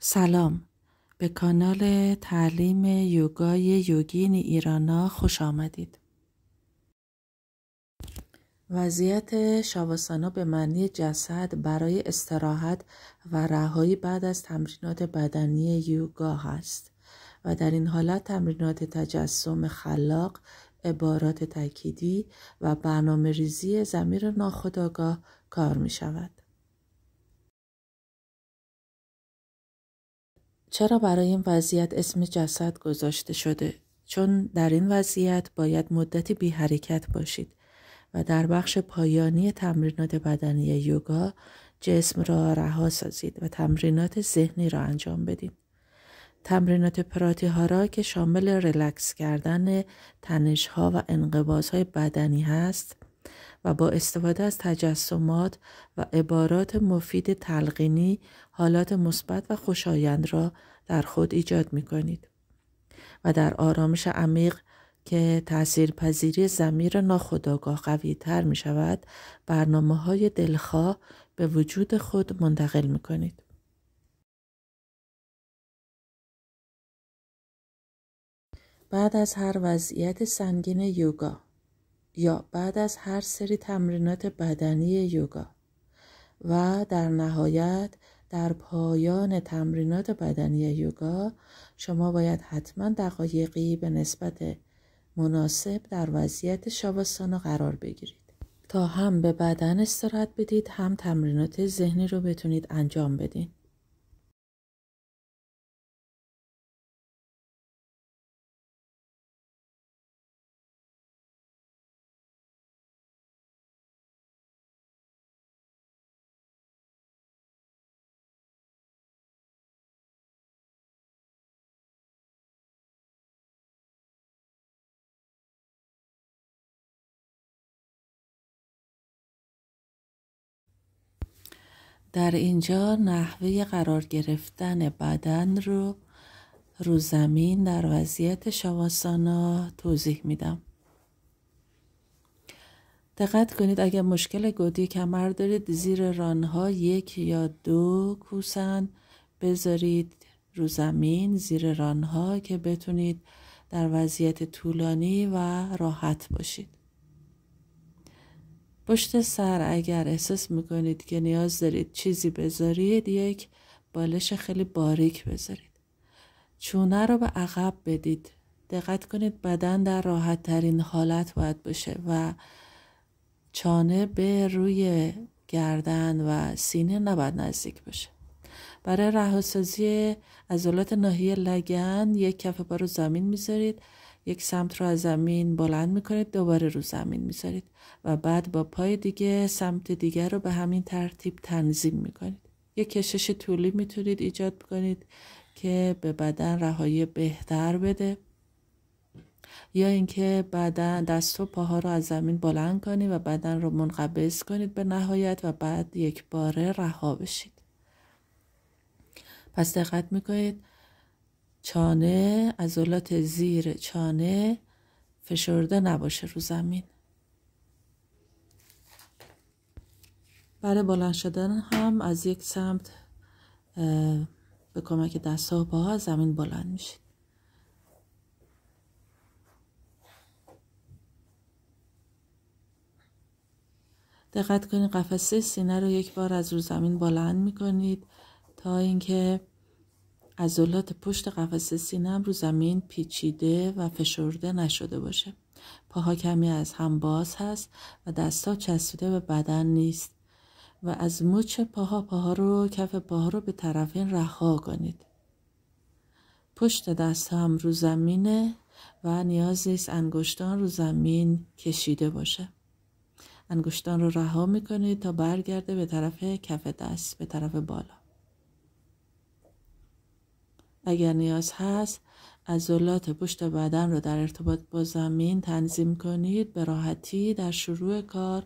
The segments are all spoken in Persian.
سلام به کانال تعلیم یوگای یوگین ایرانا خوش آمدید وضعیت شاواسانا به معنی جسد برای استراحت و رهایی بعد از تمرینات بدنی یوگا هست و در این حالت تمرینات تجسم خلاق عبارات تکیدی و برنامه ریزی زمیر ناخودآگاه کار می شود. چرا برای این وضعیت اسم جسد گذاشته شده؟ چون در این وضعیت باید مدتی بی حرکت باشید و در بخش پایانی تمرینات بدنی یوگا جسم را رها سازید و تمرینات ذهنی را انجام بدید. تمرینات پراتیهارا که شامل رلکس کردن تنش ها و انقباز های بدنی هست و با استفاده از تجسمات و عبارات مفید تلقینی حالات مثبت و خوشایند را در خود ایجاد می کنید و در آرامش عمیق که تأثیر پذیری زمیر ناخداگاه قوی تر می شود برنامه های دلخواه به وجود خود منتقل می کنید. بعد از هر وضعیت سنگین یوگا یا بعد از هر سری تمرینات بدنی یوگا و در نهایت در پایان تمرینات بدنی یوگا شما باید حتما دقایقی به نسبت مناسب در وضعیت شواسانا قرار بگیرید تا هم به بدن استراحت بدید هم تمرینات ذهنی رو بتونید انجام بدین در اینجا نحوه قرار گرفتن بدن رو رو زمین در وضعیت شواسانا توضیح میدم دقت کنید اگر مشکل گودی کمر دارید زیر رانها یک یا دو کوسن بذارید رو زمین زیر رانها که بتونید در وضعیت طولانی و راحت باشید پشت سر اگر احساس میکنید که نیاز دارید چیزی بذارید یک بالش خیلی باریک بذارید چونه رو به عقب بدید دقت کنید بدن در راحت ترین حالت باید باشه و چانه به روی گردن و سینه نباید نزدیک باشه برای رهاسازی عضلات ناحیه لگن یک کف پا رو زمین میذارید یک سمت رو از زمین بلند میکنید دوباره رو زمین میذارید و بعد با پای دیگه سمت دیگر رو به همین ترتیب تنظیم میکنید یک کشش طولی میتونید ایجاد کنید که به بدن رهایی بهتر بده یا اینکه بدن دست و پاها رو از زمین بلند کنید و بدن رو منقبض کنید به نهایت و بعد یک باره رها بشید پس دقت میکنید چانه عضلات زیر چانه فشرده نباشه رو زمین برای بلند شدن هم از یک سمت به کمک دست و پاها زمین بلند میشید دقت کنید قفسه سینه رو یک بار از رو زمین بلند میکنید تا اینکه عضلات پشت قفسه سینم رو زمین پیچیده و فشرده نشده باشه پاها کمی از هم باز هست و دستا چسبیده به بدن نیست و از مچ پاها پاها رو کف پاها رو به طرفین رها کنید پشت دست هم رو زمینه و نیاز نیست انگشتان رو زمین کشیده باشه انگشتان رو رها میکنید تا برگرده به طرف کف دست به طرف بالا اگر نیاز هست عضلات پشت بدن را در ارتباط با زمین تنظیم کنید به راحتی در شروع کار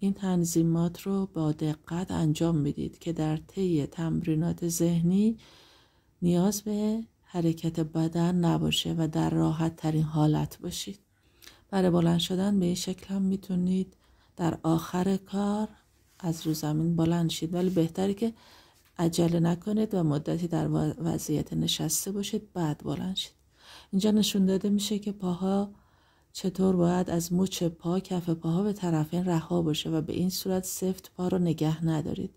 این تنظیمات رو با دقت انجام بدید که در طی تمرینات ذهنی نیاز به حرکت بدن نباشه و در راحت ترین حالت باشید برای بلند شدن به این شکل هم میتونید در آخر کار از رو زمین بلند شید ولی بهتره که عجله نکنید و مدتی در وضعیت نشسته باشید بعد بلند شید اینجا نشون داده میشه که پاها چطور باید از مچ پا کف پاها به طرفین رها باشه و به این صورت سفت پا رو نگه ندارید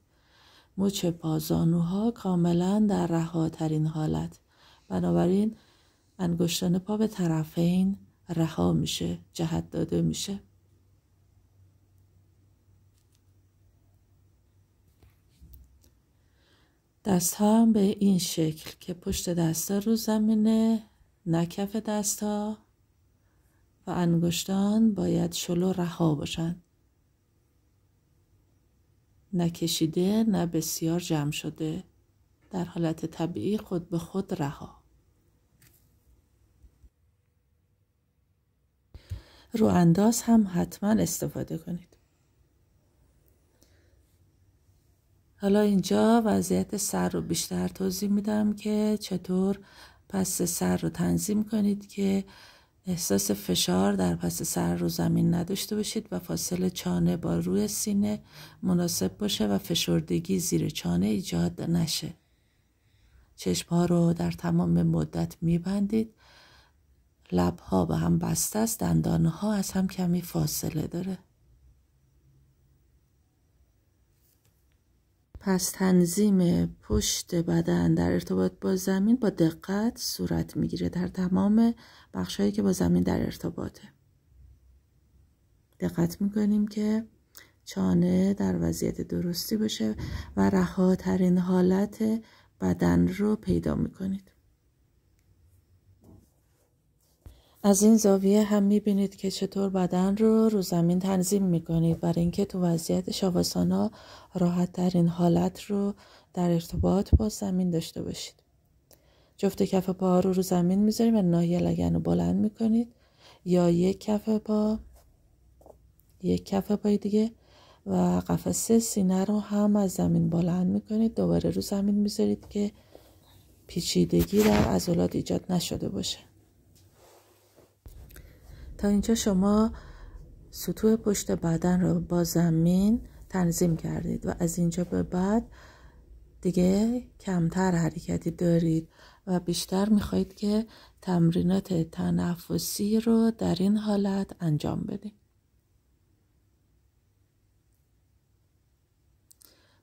مچ پا زانوها کاملا در رهاترین حالت بنابراین انگشتان پا به طرفین رها میشه جهت داده میشه دست ها هم به این شکل که پشت ها رو زمینه نکف ها و انگشتان باید شلو رها باشن نکشیده نه بسیار جمع شده در حالت طبیعی خود به خود رها رو انداز هم حتما استفاده کنید حالا اینجا وضعیت سر رو بیشتر توضیح میدم که چطور پس سر رو تنظیم کنید که احساس فشار در پس سر رو زمین نداشته باشید و فاصله چانه با روی سینه مناسب باشه و فشردگی زیر چانه ایجاد نشه چشم ها رو در تمام مدت میبندید لب ها به هم بسته است دندان ها از هم کمی فاصله داره پس تنظیم پشت بدن در ارتباط با زمین با دقت صورت میگیره در تمام بخشهایی که با زمین در ارتباطه دقت میکنیم که چانه در وضعیت درستی باشه و رهاترین حالت بدن رو پیدا میکنید از این زاویه هم میبینید که چطور بدن رو رو زمین تنظیم میکنید برای اینکه تو وضعیت شاوسانا راحت ترین حالت رو در ارتباط با زمین داشته باشید جفت کف پا رو رو زمین میذارید و ناحیه لگن رو بلند میکنید یا یک کف پا یک کف پای دیگه و قفسه سینه رو هم از زمین بلند میکنید دوباره رو زمین میذارید که پیچیدگی در عضلات ایجاد نشده باشه تا اینجا شما سطوح پشت بدن رو با زمین تنظیم کردید و از اینجا به بعد دیگه کمتر حرکتی دارید و بیشتر میخواهید که تمرینات تنفسی رو در این حالت انجام بدید.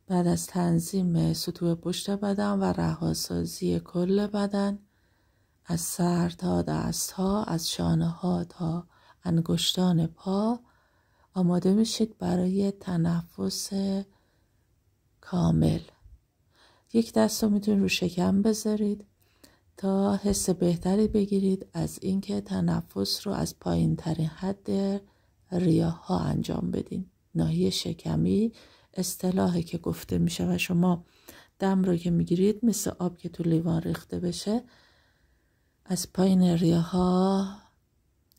بعد از تنظیم سطوح پشت بدن و رهاسازی کل بدن از سر تا دست ها از شانه ها تا انگشتان پا آماده میشید برای تنفس کامل یک دست رو میتونید رو شکم بذارید تا حس بهتری بگیرید از اینکه تنفس رو از پایین ترین حد ریاه ها انجام بدین ناحیه شکمی اصطلاحی که گفته میشه و شما دم رو که میگیرید مثل آب که تو لیوان ریخته بشه از پایین ریه ها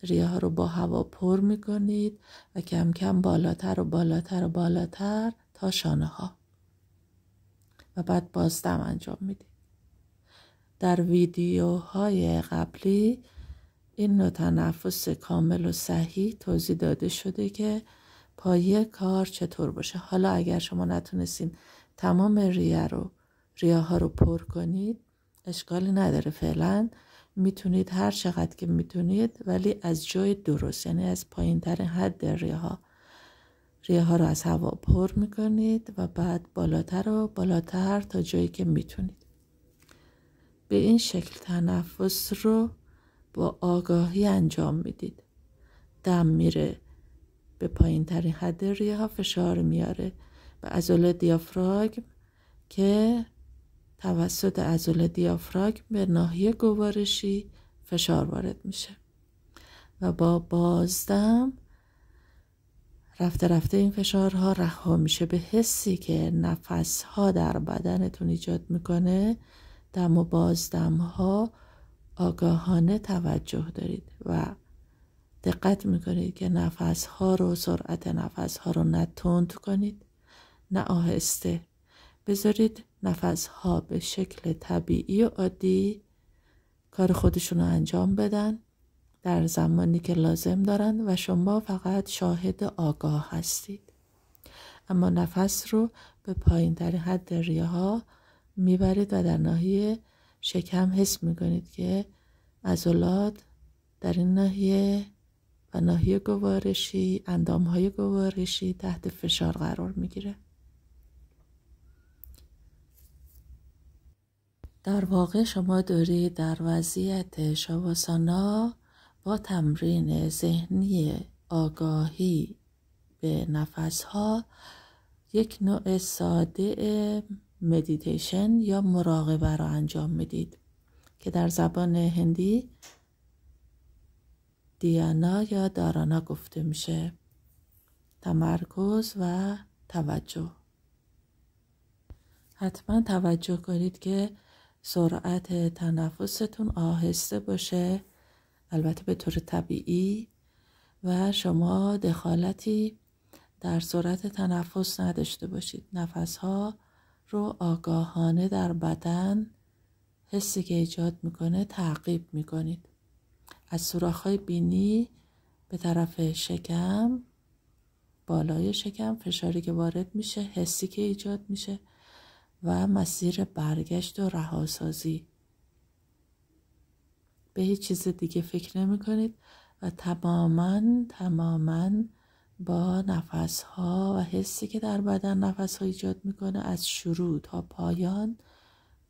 ریه ها رو با هوا پر می کنید و کم کم بالاتر و بالاتر و بالاتر تا شانه ها و بعد بازدم انجام میدید در ویدیوهای قبلی این نوع تنفس کامل و صحیح توضیح داده شده که پایه کار چطور باشه حالا اگر شما نتونستین تمام ریه رو ریه ها رو پر کنید اشکالی نداره فعلا میتونید هر چقدر که میتونید ولی از جای درست یعنی از پایین ترین حد ریه ها ریه ها رو از هوا پر میکنید و بعد بالاتر و بالاتر تا جایی که میتونید به این شکل تنفس رو با آگاهی انجام میدید دم میره به پایین ترین حد ریه ها فشار میاره و از دیافراگم که توسط ازول دیافراگم به ناحیه گوارشی فشار وارد میشه و با بازدم رفته رفته این فشارها رها میشه به حسی که نفسها در بدنتون ایجاد میکنه دم و بازدم ها آگاهانه توجه دارید و دقت میکنید که نفس ها رو سرعت نفس ها رو نه تند کنید نه آهسته بذارید ها به شکل طبیعی و عادی کار خودشون رو انجام بدن در زمانی که لازم دارن و شما فقط شاهد آگاه هستید اما نفس رو به پایین در حد ریه ها میبرید و در ناحیه شکم حس میکنید که عضلات در این ناحیه و ناحیه گوارشی اندام های گوارشی تحت فشار قرار میگیره در واقع شما دارید در وضعیت شواسانا با تمرین ذهنی آگاهی به نفسها یک نوع ساده مدیتیشن یا مراقبه را انجام میدید که در زبان هندی دیانا یا دارانا گفته میشه تمرکز و توجه حتما توجه کنید که سرعت تنفستون آهسته باشه البته به طور طبیعی و شما دخالتی در سرعت تنفس نداشته باشید نفسها رو آگاهانه در بدن حسی که ایجاد میکنه تعقیب میکنید از های بینی به طرف شکم بالای شکم فشاری که وارد میشه حسی که ایجاد میشه و مسیر برگشت و رهاسازی به هیچ چیز دیگه فکر نمی کنید و تماما تماما با نفس ها و حسی که در بدن نفس ها ایجاد میکنه از شروع تا پایان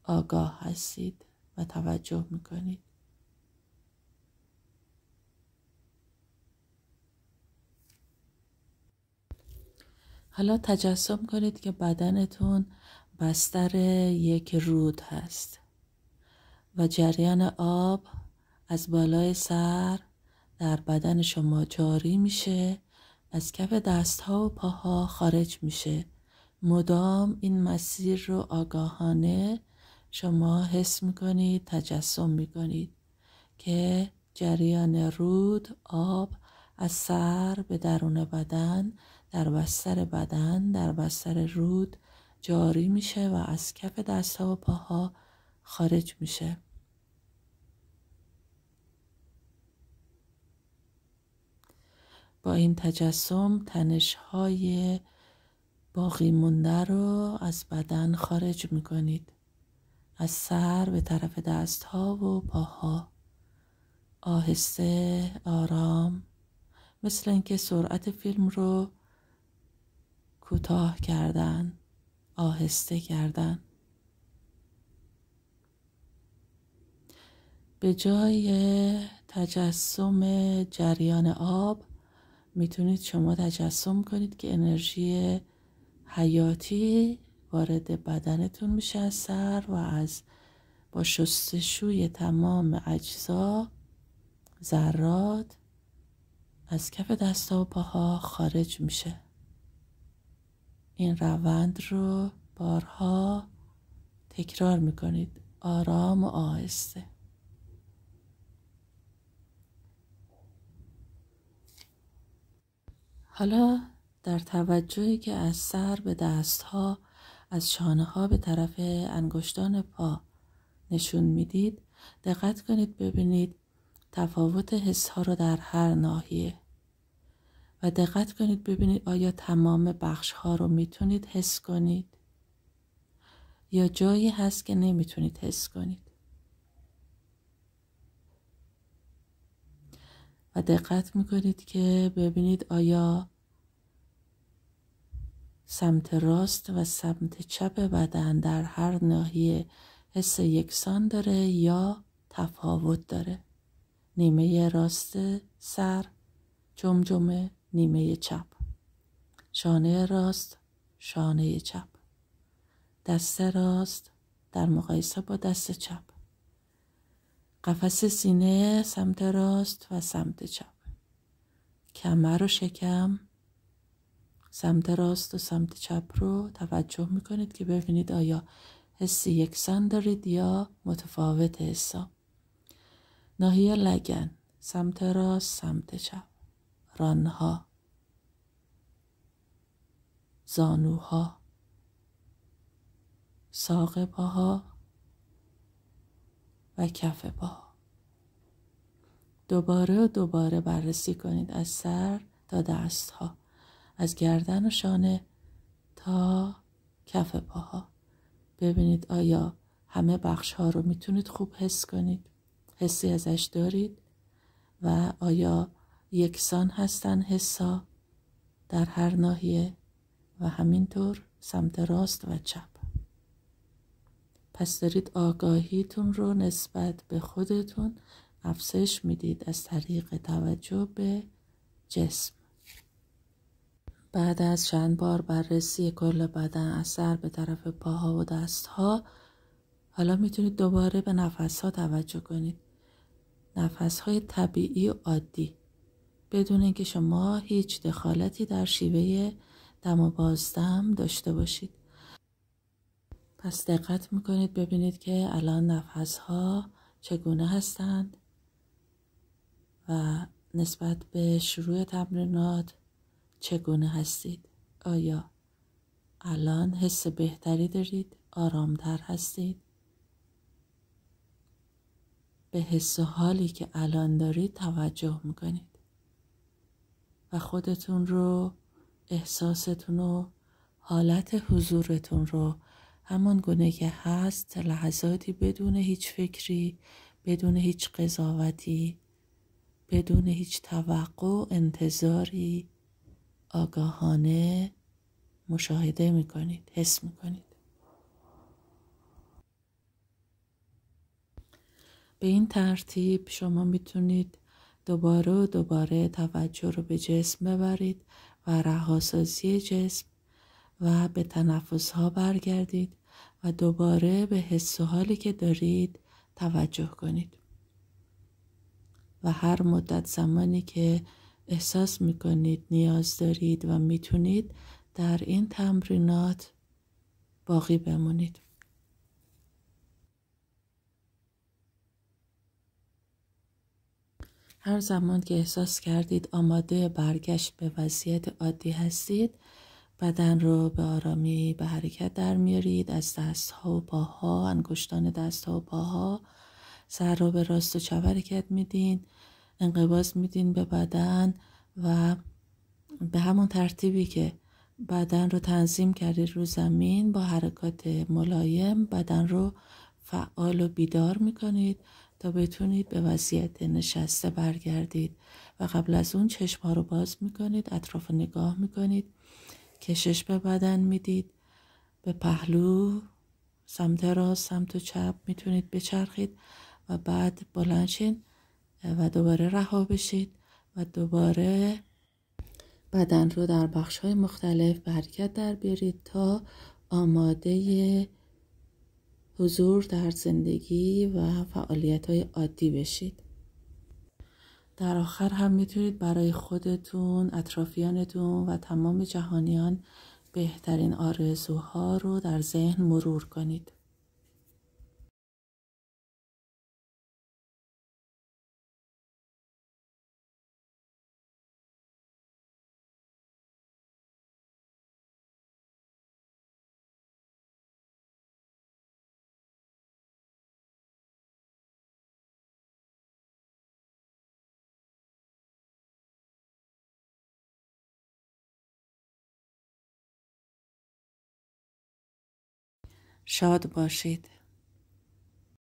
آگاه هستید و توجه میکنید حالا تجسم کنید که بدنتون بستر یک رود هست و جریان آب از بالای سر در بدن شما جاری میشه از کف دست ها و پاها خارج میشه مدام این مسیر رو آگاهانه شما حس میکنید تجسم میکنید که جریان رود آب از سر به درون بدن در بستر بدن در بستر رود جاری میشه و از کف دستها و پاها خارج میشه با این تجسم تنش های باقی مونده رو از بدن خارج میکنید از سر به طرف دست ها و پاها آهسته آرام مثل اینکه سرعت فیلم رو کوتاه کردن آهسته کردن به جای تجسم جریان آب میتونید شما تجسم کنید که انرژی حیاتی وارد بدنتون میشه از سر و از با شستشوی تمام اجزا ذرات از کف دستا و پاها خارج میشه این روند رو بارها تکرار میکنید. آرام و آهسته حالا در توجهی که از سر به دست ها از شانه ها به طرف انگشتان پا نشون میدید دقت کنید ببینید تفاوت حس ها رو در هر ناحیه و دقت کنید ببینید آیا تمام بخش ها رو میتونید حس کنید یا جایی هست که نمیتونید حس کنید و دقت میکنید که ببینید آیا سمت راست و سمت چپ بدن در هر ناحیه حس یکسان داره یا تفاوت داره نیمه راست سر جمجمه نیمه چپ شانه راست شانه چپ دست راست در مقایسه با دست چپ قفس سینه سمت راست و سمت چپ کمر و شکم سمت راست و سمت چپ رو توجه میکنید که ببینید آیا حسی یکسان دارید یا متفاوت حسا ناحیه لگن سمت راست سمت چپ رانها زانوها ساق پاها و کف پاها دوباره و دوباره بررسی کنید از سر تا دست ها از گردن و شانه تا کف پاها ببینید آیا همه بخش ها رو میتونید خوب حس کنید حسی ازش دارید و آیا یکسان هستن حسا در هر ناحیه و همینطور سمت راست و چپ پس دارید آگاهیتون رو نسبت به خودتون افزایش میدید از طریق توجه به جسم بعد از چند بار بررسی کل بدن از سر به طرف پاها و دستها حالا میتونید دوباره به نفس توجه کنید نفسهای طبیعی و عادی بدون اینکه شما هیچ دخالتی در شیوه دم و بازدم داشته باشید پس دقت میکنید ببینید که الان نفس ها چگونه هستند و نسبت به شروع تمرینات چگونه هستید آیا الان حس بهتری دارید آرامتر هستید به حس و حالی که الان دارید توجه میکنید و خودتون رو احساستون رو حالت حضورتون رو همان گونه که هست لحظاتی بدون هیچ فکری بدون هیچ قضاوتی بدون هیچ توقع انتظاری آگاهانه مشاهده میکنید حس میکنید به این ترتیب شما میتونید دوباره و دوباره توجه رو به جسم ببرید و رهاسازی جسم و به تنفس ها برگردید و دوباره به حس و حالی که دارید توجه کنید و هر مدت زمانی که احساس می کنید نیاز دارید و میتونید در این تمرینات باقی بمونید هر زمان که احساس کردید آماده برگشت به وضعیت عادی هستید بدن رو به آرامی به حرکت در میارید از دست ها و پاها انگشتان دست ها و پاها سر رو به راست و چپ حرکت میدین انقباض میدین به بدن و به همون ترتیبی که بدن رو تنظیم کردید رو زمین با حرکات ملایم بدن رو فعال و بیدار میکنید تا بتونید به وضعیت نشسته برگردید و قبل از اون چشم رو باز میکنید اطراف نگاه میکنید کشش به بدن میدید به پهلو سمت راست سمت چپ میتونید بچرخید و بعد بلنشین و دوباره رها بشید و دوباره بدن رو در بخش های مختلف به حرکت در بیارید تا آماده حضور در زندگی و فعالیت های عادی بشید در آخر هم میتونید برای خودتون اطرافیانتون و تمام جهانیان بهترین آرزوها رو در ذهن مرور کنید شاد باشید